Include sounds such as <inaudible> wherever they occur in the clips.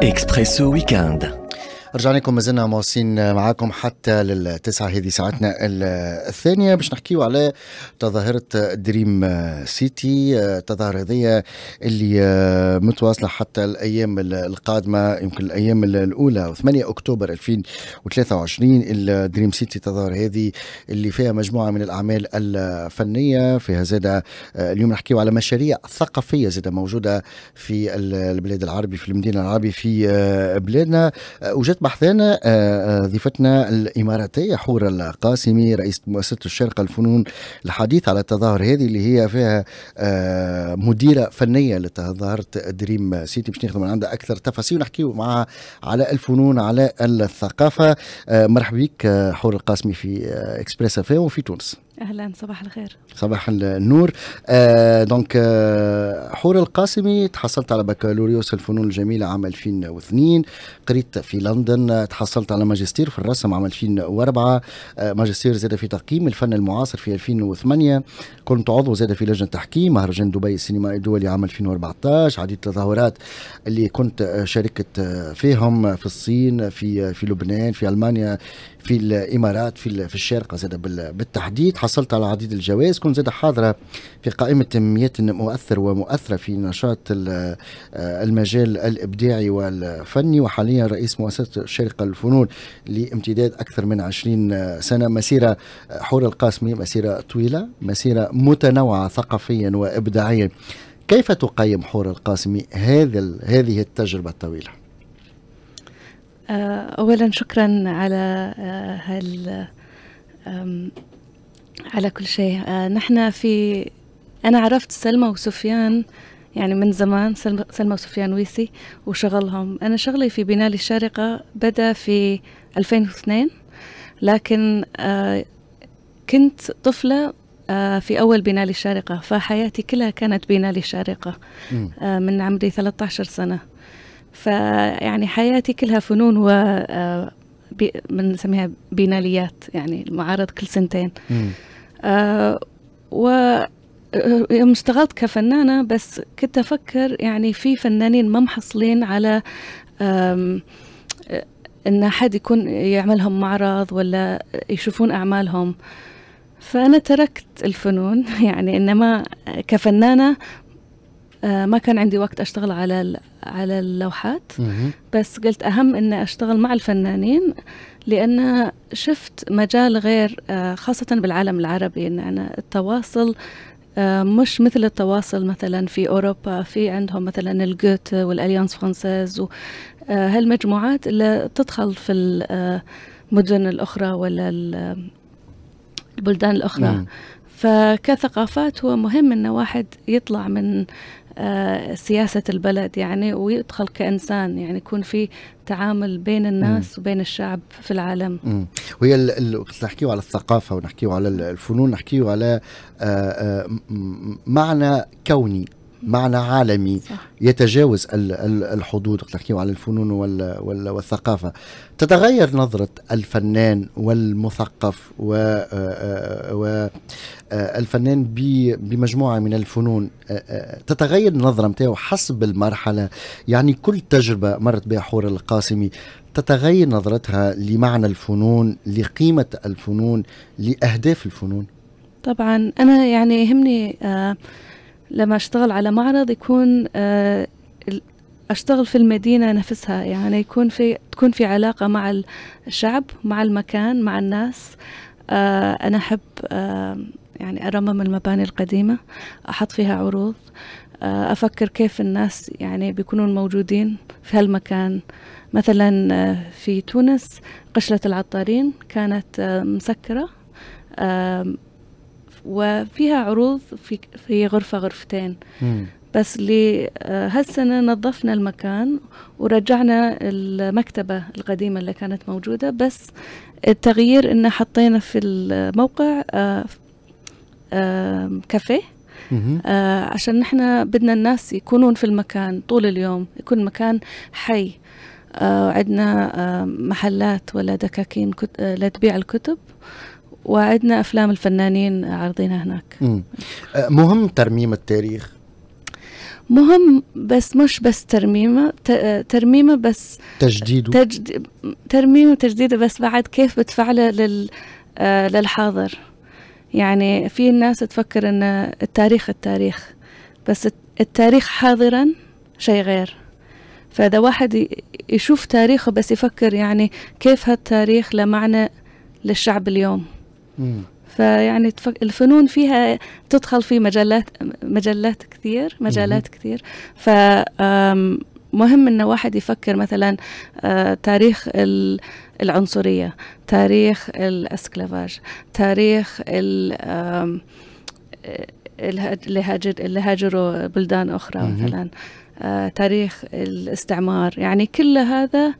Expresso Weekend. رجعنا لكم مازلنا مواصلين معاكم حتى للتسعة هذه ساعتنا الثانية باش نحكيو على تظاهرة دريم سيتي التظاهرة هذه اللي متواصلة حتى الأيام القادمة يمكن الأيام الأولى 8 أكتوبر 2023 الدريم سيتي التظاهرة هذه اللي فيها مجموعة من الأعمال الفنية فيها زادة اليوم نحكيو على مشاريع ثقافية زادة موجودة في البلاد العربي في المدينة العربية في بلادنا وجدت بحثنا آه، آه، ضيفتنا الإماراتية حور القاسمي رئيسة مؤسسة الشرق الفنون الحديث على التظاهر هذه اللي هي فيها آه، مديرة فنية لتظاهرة دريم سيتي باش ناخذ من عندها أكثر تفاصيل ونحكيو معها على الفنون على الثقافة مرحبا بك حور القاسمي في إكسبريس اف وفي تونس اهلا صباح الخير صباح النور آه دونك آه حور القاسمي تحصلت على بكالوريوس الفنون الجميله عام 2002 قريت في لندن تحصلت على ماجستير في الرسم عام 2004 آه ماجستير زاد في تقييم الفن المعاصر في 2008 كنت عضو زاد في لجنه تحكيم مهرجان دبي السينمائي الدولي عام 2014 عديد التظاهرات اللي كنت آه، شاركت آه، فيهم في الصين في آه، في لبنان في المانيا في الامارات في في الشارقه زاد بالتحديد حصلت على عديد الجوائز كنت زاد حاضرة في قائمة تنميات مؤثر ومؤثرة في نشاط آه، المجال الإبداعي والفني وحاليا رئيس مؤسسة الشرق الفنون لامتداد أكثر من 20 سنة مسيرة حور القاسمي مسيرة طويلة مسيرة متنوعة ثقافيا وإبداعيا كيف تقيم حور القاسمي هذا هذه التجربة الطويلة؟ آه، أولا شكرا على آه، هال على كل شيء آه نحن في أنا عرفت سلمى وسفيان يعني من زمان سلمى وسفيان ويسي وشغلهم أنا شغلي في بنالي الشارقة بدأ في 2002 لكن آه كنت طفلة آه في أول بنالي الشارقة فحياتي كلها كانت بنالي الشارقة آه من عمري 13 سنة فيعني حياتي كلها فنون و آه، بنسميها بيناليات يعني المعارض كل سنتين آه و آه، يوم اشتغلت كفنانة بس كنت أفكر يعني في فنانين ما محصلين على آه، إن حد يكون يعملهم معرض ولا يشوفون أعمالهم فأنا تركت الفنون <laughs> يعني إنما كفنانة آه، ما كان عندي وقت اشتغل على على اللوحات بس قلت اهم اني اشتغل مع الفنانين لان شفت مجال غير آه، خاصه بالعالم العربي ان انا التواصل آه، مش مثل التواصل مثلا في اوروبا في عندهم مثلا الجوت والاليانس فرانسيز وهالمجموعات اللي تدخل في المدن الاخرى ولا البلدان الاخرى نعم. فكثقافات هو مهم ان واحد يطلع من آه، سياسة البلد يعني ويدخل كإنسان يعني يكون في تعامل بين الناس وبين الشعب في العالم م. وهي اللي نحكيه على الثقافة ونحكيه على الفنون نحكيه على آه، آه، معنى كوني معنى عالمي صح. يتجاوز الحدود نحكيو على الفنون والثقافة تتغير نظرة الفنان والمثقف والفنان آه، آه، آه، بمجموعة من الفنون تتغير نظرة حسب المرحلة يعني كل تجربة مرت بها حور القاسمي تتغير نظرتها لمعنى الفنون لقيمة الفنون لأهداف الفنون طبعا أنا يعني يهمني آه لما اشتغل على معرض يكون آه، اشتغل في المدينه نفسها يعني يكون في تكون في علاقه مع الشعب مع المكان مع الناس آه، انا احب آه، يعني ارمم المباني القديمه احط فيها عروض افكر كيف الناس يعني بيكونون موجودين في هالمكان مثلا في تونس قشله العطارين كانت مسكره وفيها عروض في, في غرفة غرفتين مم. بس لهالسنة آه، نظفنا المكان ورجعنا المكتبة القديمة اللي كانت موجودة بس التغيير إن حطينا في الموقع آه آه كافيه آه عشان نحن بدنا الناس يكونون في المكان طول اليوم يكون مكان حي آه عندنا آه محلات ولا دكاكين آه، لتبيع الكتب وعندنا افلام الفنانين عارضينها هناك مم. أه، مهم ترميم التاريخ مهم بس مش بس ترميمه ترميمه بس تجديده تجد ترميمه وتجديده بس بعد كيف بتفعله لل آه، للحاضر يعني في ناس تفكر ان التاريخ التاريخ بس التاريخ حاضرا شيء غير فإذا واحد يشوف تاريخه بس يفكر يعني كيف هالتاريخ له معنى للشعب اليوم مم. فيعني الفنون فيها تدخل في مجالات مجالات كثير مجالات مم. كثير ف مهم انه واحد يفكر مثلا آه، تاريخ العنصريه تاريخ الاسكلافاج تاريخ اللي هاجر اللي هاجروا بلدان اخرى مثلا آه، تاريخ الاستعمار يعني كل هذا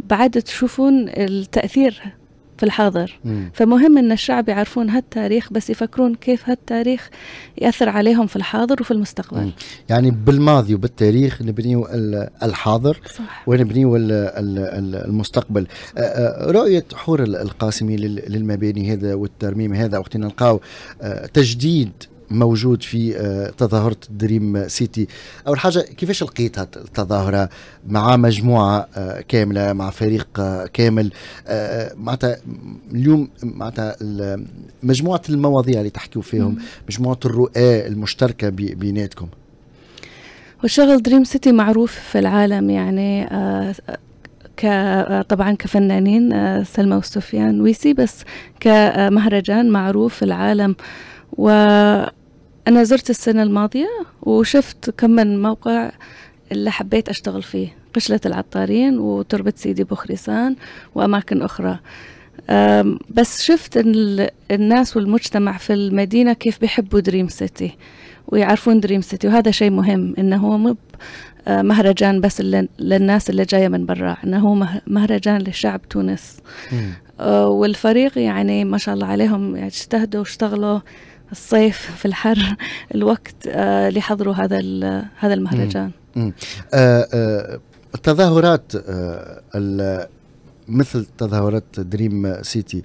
بعد تشوفون التاثير في الحاضر مم. فمهم ان الشعب يعرفون هالتاريخ بس يفكرون كيف هالتاريخ ياثر عليهم في الحاضر وفي المستقبل مم. يعني بالماضي وبالتاريخ نبنيو الحاضر صح. ونبنيو المستقبل رؤيه حور القاسمي للمباني هذا والترميم هذا وقت نلقاو تجديد موجود في آه، تظاهرة دريم سيتي أول حاجة كيفاش لقيت التظاهرة مع مجموعة آه، كاملة مع فريق آه، كامل معناتها اليوم معناتها مجموعة المواضيع اللي تحكيوا فيهم مجموعة الرؤى المشتركة بيناتكم وشغل دريم سيتي معروف في العالم يعني ك طبعا كفنانين سلمى وسفيان ويسي بس كمهرجان معروف في العالم وأنا زرت السنة الماضية وشفت كم من موقع اللي حبيت أشتغل فيه قشلة العطارين وتربة سيدي بوخريسان وأماكن أخرى بس شفت الناس والمجتمع في المدينة كيف بيحبوا دريم سيتي ويعرفون دريم سيتي وهذا شيء مهم انه هو مب أه، مهرجان بس للناس اللي جايه من برا انه هو مهرجان لشعب تونس أه، والفريق يعني ما شاء الله عليهم يعني اجتهدوا واشتغلوا الصيف في الحر الوقت آه، لحضروا هذا هذا المهرجان آه، آه، التظاهرات مثل تظاهرات دريم سيتي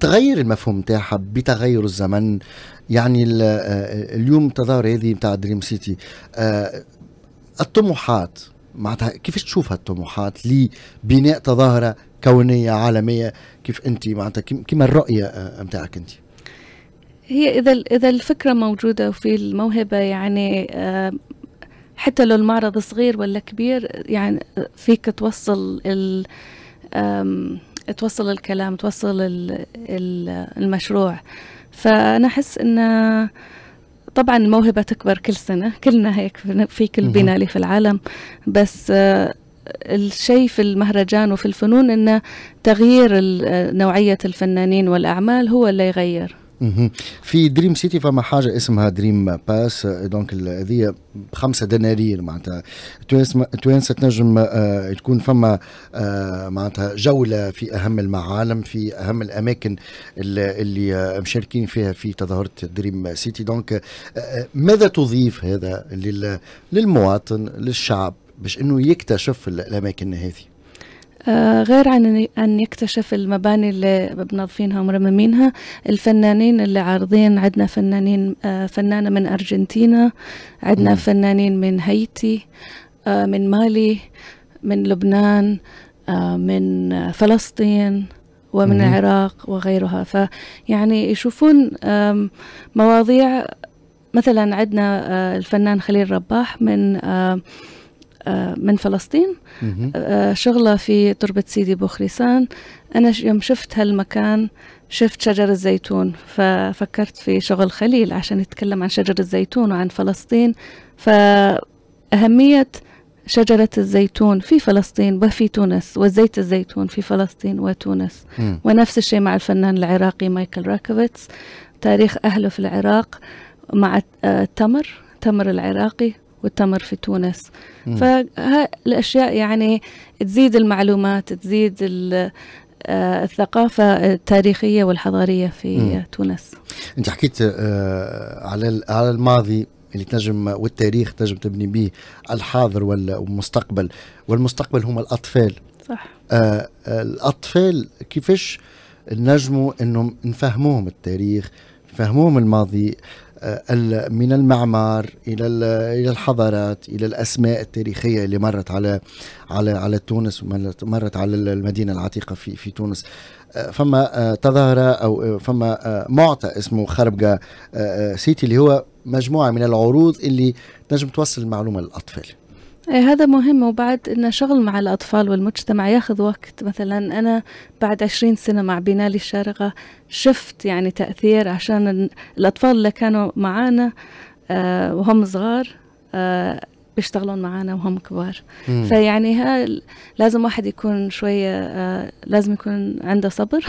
تغير المفهوم تاعها بتغير الزمن يعني اليوم التظاهر هذه نتاع دريم سيتي الطموحات معناتها كيفاش تشوف هالطموحات لبناء تظاهره كونيه عالميه كيف انت معناتها كما الرؤيه نتاعك آه، انت هي اذا اذا الفكره موجوده وفي الموهبه يعني آه، حتى لو المعرض صغير ولا كبير يعني فيك توصل ال توصل الكلام توصل المشروع فانا احس ان طبعا الموهبة تكبر كل سنة كلنا هيك في كل بنالي في العالم بس آه، الشيء في المهرجان وفي الفنون أن تغيير نوعية الفنانين والأعمال هو اللي يغير في دريم سيتي فما حاجه اسمها دريم باس دونك هذه بخمسه دنانير معناتها توانسه تنجم آه، تكون فما آه، معناتها جوله في اهم المعالم في اهم الاماكن اللي آه، مشاركين فيها في تظاهره دريم سيتي دونك ماذا تضيف هذا للمواطن للشعب باش انه يكتشف الاماكن هذه آه غير عن أن يكتشف المباني اللي بنظفينها ومرممينها الفنانين اللي عارضين عندنا فنانين آه فنانة من أرجنتينا عندنا فنانين من هايتي آه من مالي من لبنان آه، من فلسطين ومن مم. العراق وغيرها فيعني يشوفون مواضيع مثلا عندنا آه، الفنان خليل رباح من آه، من فلسطين آه، شغلة في تربة سيدي بوخريسان أنا يوم شفت هالمكان شفت شجر الزيتون ففكرت في شغل خليل عشان يتكلم عن شجر الزيتون وعن فلسطين فأهمية شجرة الزيتون في فلسطين وفي تونس وزيت الزيتون في فلسطين وتونس م. ونفس الشيء مع الفنان العراقي مايكل راكوفيتس تاريخ أهله في العراق مع التمر آه، تمر العراقي والتمر في تونس فالأشياء يعني تزيد المعلومات تزيد آه، الثقافة التاريخية والحضارية في مم. تونس أنت حكيت آه، على على الماضي اللي تنجم والتاريخ تنجم تبني به الحاضر والمستقبل والمستقبل هم الأطفال صح آه، الأطفال كيفاش نجموا أنهم نفهموهم التاريخ نفهموهم الماضي آه، من المعمار الى الى الحضارات الى الاسماء التاريخيه اللي مرت على على على تونس ومرت على المدينه العتيقه في في تونس آه، فما آه، تظاهرة أو فما معطى اسمه خربقة سيتي اللي هو مجموعة من العروض اللي تنجم توصل المعلومة للأطفال إيه، هذا مهم وبعد أن شغل مع الأطفال والمجتمع ياخذ وقت مثلا أنا بعد عشرين سنة مع بنالي الشارقة شفت يعني تأثير عشان الأطفال اللي كانوا معانا آه، وهم صغار بيشتغلون آه، معانا وهم كبار مم. فيعني ها لازم واحد يكون شويه آه، لازم يكون عنده صبر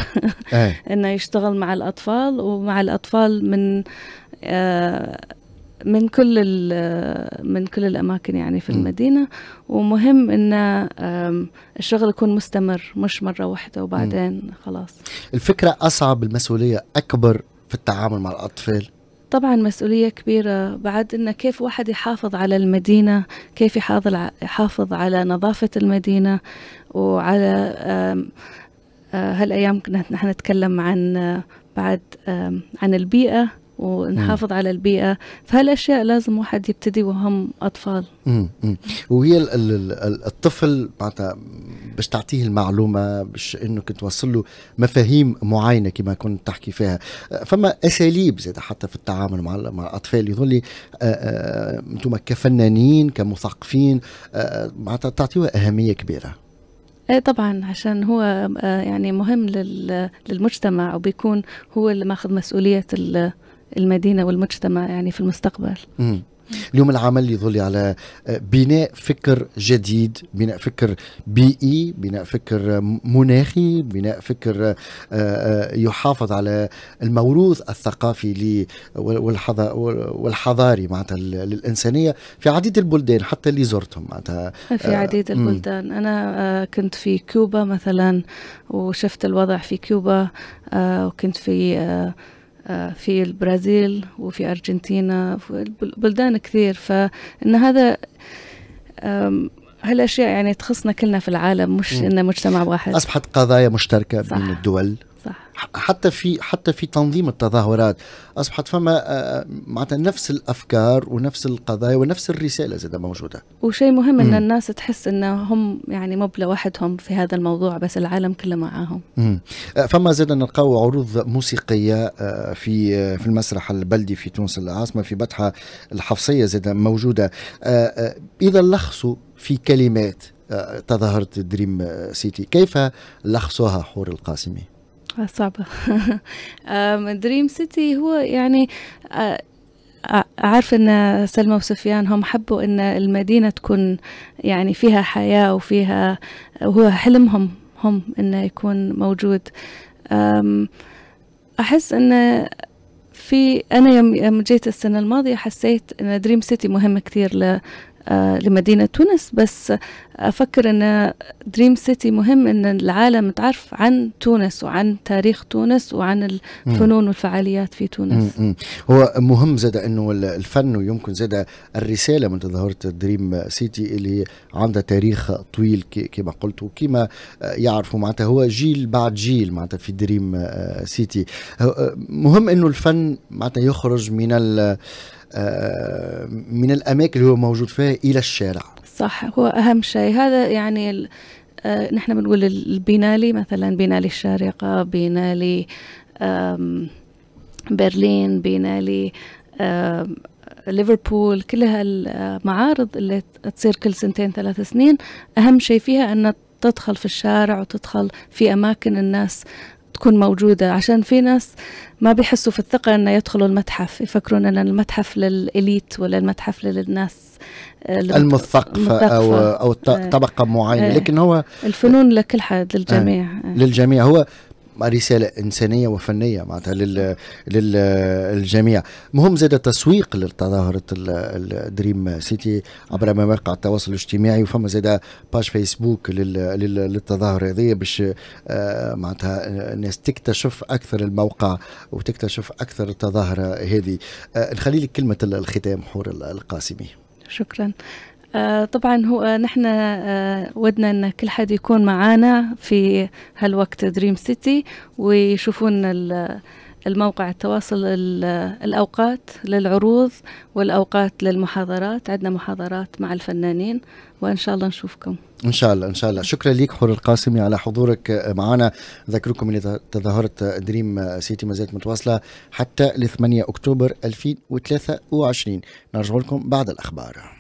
إيه. <laughs> انه يشتغل مع الاطفال ومع الاطفال من من كل من كل الاماكن يعني في المدينه ومهم ان الشغل يكون مستمر مش مره واحده وبعدين خلاص الفكره اصعب المسؤوليه اكبر في التعامل مع الاطفال طبعا مسؤولية كبيرة بعد إن كيف واحد يحافظ على المدينة كيف يحافظ على نظافة المدينة وعلى آه، هالأيام كنا نحن نتكلم عن آه، بعد عن البيئة ونحافظ مم. على البيئة فهالأشياء لازم واحد يبتدي وهم أطفال مم. مم. وهي الـ الـ الطفل معناتها باش تعطيه المعلومة باش أنك توصل له مفاهيم معينة كما كنت تحكي فيها فما أساليب زاد حتى في التعامل مع, مع الأطفال يظن لي آه، آه، أنتم كفنانين كمثقفين آه، معناتها تعطيوها أهمية كبيرة ايه طبعا عشان هو يعني مهم للمجتمع وبيكون هو اللي ماخذ مسؤوليه المدينه والمجتمع يعني في المستقبل مم. اليوم العمل يظل على آه، بناء فكر جديد بناء فكر بيئي بناء فكر مناخي بناء فكر آه، آه، يحافظ على الموروث الثقافي والحضاري معناتها للإنسانية في عديد البلدان حتى اللي زرتهم معناتها في عديد البلدان أنا كنت في كوبا مثلا وشفت الوضع في كوبا وكنت في آه، في البرازيل وفي أرجنتينا في بلدان كثير فإن هذا هالاشياء يعني تخصنا كلنا في العالم مش انه مجتمع واحد اصبحت قضايا مشتركه صح. بين الدول صح حتى في حتى في تنظيم التظاهرات اصبحت فما آه، آه، معناتها نفس الافكار ونفس القضايا ونفس الرساله زاد موجوده وشيء مهم ان الناس تحس انهم يعني مو لوحدهم في هذا الموضوع بس العالم كله معاهم آه، فما زاد نلقاو عروض موسيقيه في في المسرح البلدي في تونس العاصمه في بطحه الحفصيه زاد موجوده اذا لخصوا في كلمات تظاهرة دريم سيتي كيف لخصها حور القاسمي؟ آه، صعبة دريم <laughs> سيتي هو يعني آه، آه، عارف أن سلمى وسفيان هم حبوا أن المدينة تكون يعني فيها حياة وفيها وهو حلمهم هم أنه يكون موجود أحس أن في أنا يوم جيت السنة الماضية حسيت أن دريم سيتي مهم كثير آه، لمدينة تونس بس أفكر أن دريم سيتي مهم أن العالم تعرف عن تونس وعن تاريخ تونس وعن الفنون والفعاليات في تونس مم. مم. هو مهم زاد أنه الفن ويمكن زاد الرسالة من تظاهرة دريم سيتي اللي عندها تاريخ طويل كما قلت وكما يعرفوا معناتها هو جيل بعد جيل معناتها في دريم سيتي آه، آه، مهم أنه الفن معناتها يخرج من ال آه، من الاماكن اللي هو موجود فيها الى الشارع صح هو اهم شيء هذا يعني آه، نحن بنقول البينالي مثلا بينالي الشارقه بينالي برلين بينالي ليفربول كل هالمعارض اللي تصير كل سنتين ثلاث سنين أهم شيء فيها أن تدخل في الشارع وتدخل في أماكن الناس تكون موجودة عشان في ناس ما بيحسوا في الثقة أن يدخلوا المتحف يفكرون أن المتحف للإليت ولا المتحف للناس آه، المثقفة أو, أو إيه. طبقة معينة إيه. لكن هو الفنون لكل حد للجميع إيه. للجميع هو رساله انسانيه وفنيه معناتها للجميع مهم زاد التسويق لتظاهره الدريم سيتي عبر مواقع التواصل الاجتماعي وفما زاد باج فيسبوك للتظاهر هذه باش آه، معناتها الناس تكتشف اكثر الموقع وتكتشف اكثر التظاهره هذه آه، نخلي لك كلمه الختام حور القاسمي شكرا آه، طبعا هو آه، نحن آه، ودنا ان كل حد يكون معانا في هالوقت دريم سيتي ويشوفون الموقع التواصل الأوقات للعروض والأوقات للمحاضرات عندنا محاضرات مع الفنانين وإن شاء الله نشوفكم ان شاء الله ان شاء الله شكرا لك حور القاسمي على حضورك معنا اذكركم ان تظاهره دريم سيتي ما زالت متواصله حتى ل 8 اكتوبر 2023 نرجع لكم بعد الاخبار